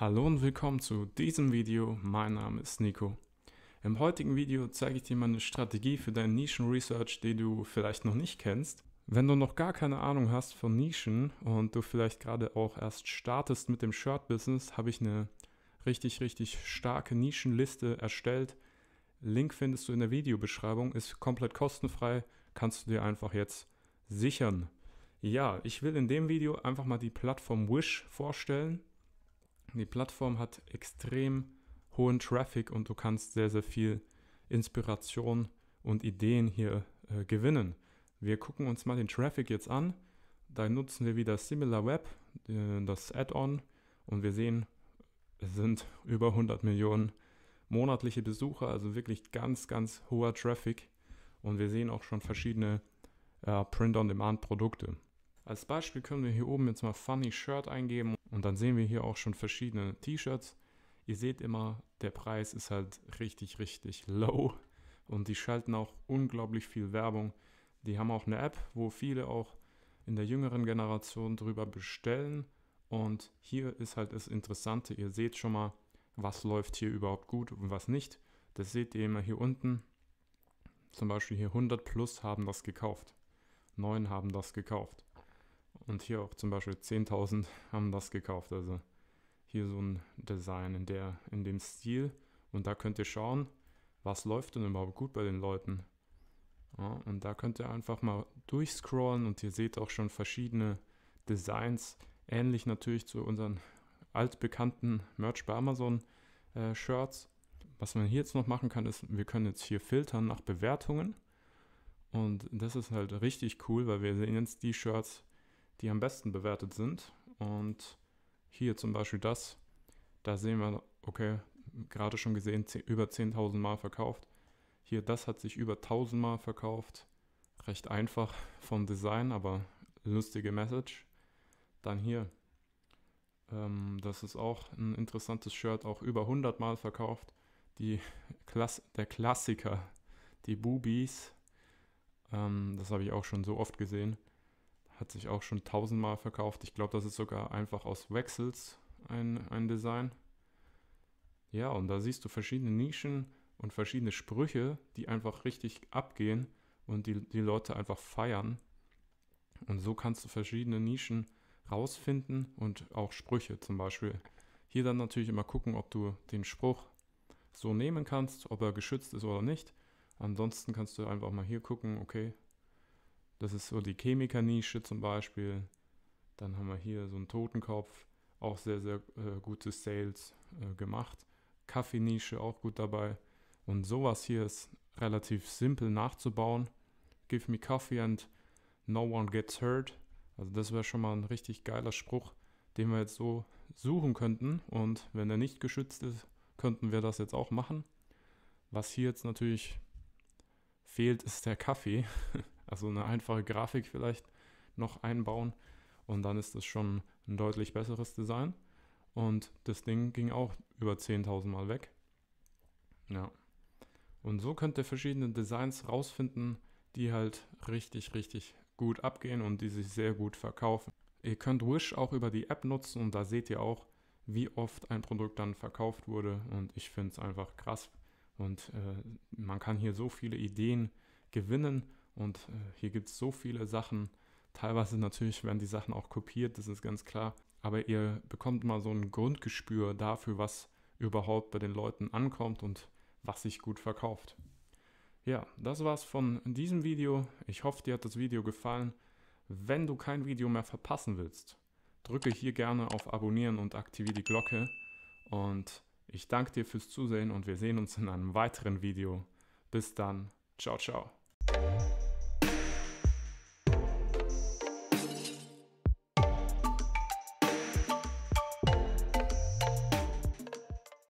Hallo und willkommen zu diesem Video, mein Name ist Nico. Im heutigen Video zeige ich dir mal eine Strategie für dein Nischen-Research, die du vielleicht noch nicht kennst. Wenn du noch gar keine Ahnung hast von Nischen und du vielleicht gerade auch erst startest mit dem Shirt-Business, habe ich eine richtig, richtig starke Nischenliste erstellt. Link findest du in der Videobeschreibung, ist komplett kostenfrei, kannst du dir einfach jetzt sichern. Ja, ich will in dem Video einfach mal die Plattform Wish vorstellen. Die Plattform hat extrem hohen Traffic und du kannst sehr, sehr viel Inspiration und Ideen hier äh, gewinnen. Wir gucken uns mal den Traffic jetzt an. Da nutzen wir wieder SimilarWeb, äh, das Add-on, und wir sehen, es sind über 100 Millionen monatliche Besucher, also wirklich ganz, ganz hoher Traffic. Und wir sehen auch schon verschiedene äh, Print-on-Demand-Produkte. Als Beispiel können wir hier oben jetzt mal Funny Shirt eingeben und dann sehen wir hier auch schon verschiedene T-Shirts. Ihr seht immer, der Preis ist halt richtig, richtig low. Und die schalten auch unglaublich viel Werbung. Die haben auch eine App, wo viele auch in der jüngeren Generation drüber bestellen. Und hier ist halt das Interessante, ihr seht schon mal, was läuft hier überhaupt gut und was nicht. Das seht ihr immer hier unten. Zum Beispiel hier 100 plus haben das gekauft. 9 haben das gekauft. Und hier auch zum Beispiel 10.000 haben das gekauft. Also hier so ein Design in, der, in dem Stil. Und da könnt ihr schauen, was läuft denn überhaupt gut bei den Leuten. Ja, und da könnt ihr einfach mal durchscrollen und ihr seht auch schon verschiedene Designs, ähnlich natürlich zu unseren altbekannten Merch bei Amazon äh, Shirts. Was man hier jetzt noch machen kann, ist, wir können jetzt hier filtern nach Bewertungen. Und das ist halt richtig cool, weil wir sehen jetzt die Shirts, die am besten bewertet sind. Und hier zum Beispiel das, da sehen wir, okay, gerade schon gesehen, über 10.000 Mal verkauft. Hier, das hat sich über 1.000 Mal verkauft. Recht einfach vom Design, aber lustige Message. Dann hier, ähm, das ist auch ein interessantes Shirt, auch über 100 Mal verkauft. Die Klass der Klassiker, die Boobies, ähm, das habe ich auch schon so oft gesehen hat sich auch schon tausendmal verkauft. Ich glaube, das ist sogar einfach aus Wechsels ein, ein Design. Ja, und da siehst du verschiedene Nischen und verschiedene Sprüche, die einfach richtig abgehen und die, die Leute einfach feiern. Und so kannst du verschiedene Nischen rausfinden und auch Sprüche zum Beispiel. Hier dann natürlich immer gucken, ob du den Spruch so nehmen kannst, ob er geschützt ist oder nicht. Ansonsten kannst du einfach mal hier gucken, okay, das ist so die Chemiker-Nische zum Beispiel. Dann haben wir hier so einen Totenkopf, auch sehr, sehr äh, gute Sales äh, gemacht. Kaffeenische auch gut dabei. Und sowas hier ist relativ simpel nachzubauen. Give me coffee and no one gets hurt. Also das wäre schon mal ein richtig geiler Spruch, den wir jetzt so suchen könnten. Und wenn er nicht geschützt ist, könnten wir das jetzt auch machen. Was hier jetzt natürlich fehlt, ist der Kaffee. also eine einfache Grafik vielleicht noch einbauen und dann ist das schon ein deutlich besseres Design. Und das Ding ging auch über 10.000 Mal weg. Ja. Und so könnt ihr verschiedene Designs rausfinden, die halt richtig, richtig gut abgehen und die sich sehr gut verkaufen. Ihr könnt Wish auch über die App nutzen und da seht ihr auch, wie oft ein Produkt dann verkauft wurde. Und ich finde es einfach krass. Und äh, man kann hier so viele Ideen gewinnen und äh, hier gibt es so viele Sachen. Teilweise natürlich werden die Sachen auch kopiert, das ist ganz klar. Aber ihr bekommt mal so ein Grundgespür dafür, was überhaupt bei den Leuten ankommt und was sich gut verkauft. Ja, das war's von diesem Video. Ich hoffe, dir hat das Video gefallen. Wenn du kein Video mehr verpassen willst, drücke hier gerne auf Abonnieren und aktiviere die Glocke. Und ich danke dir fürs Zusehen und wir sehen uns in einem weiteren Video. Bis dann. Ciao, ciao.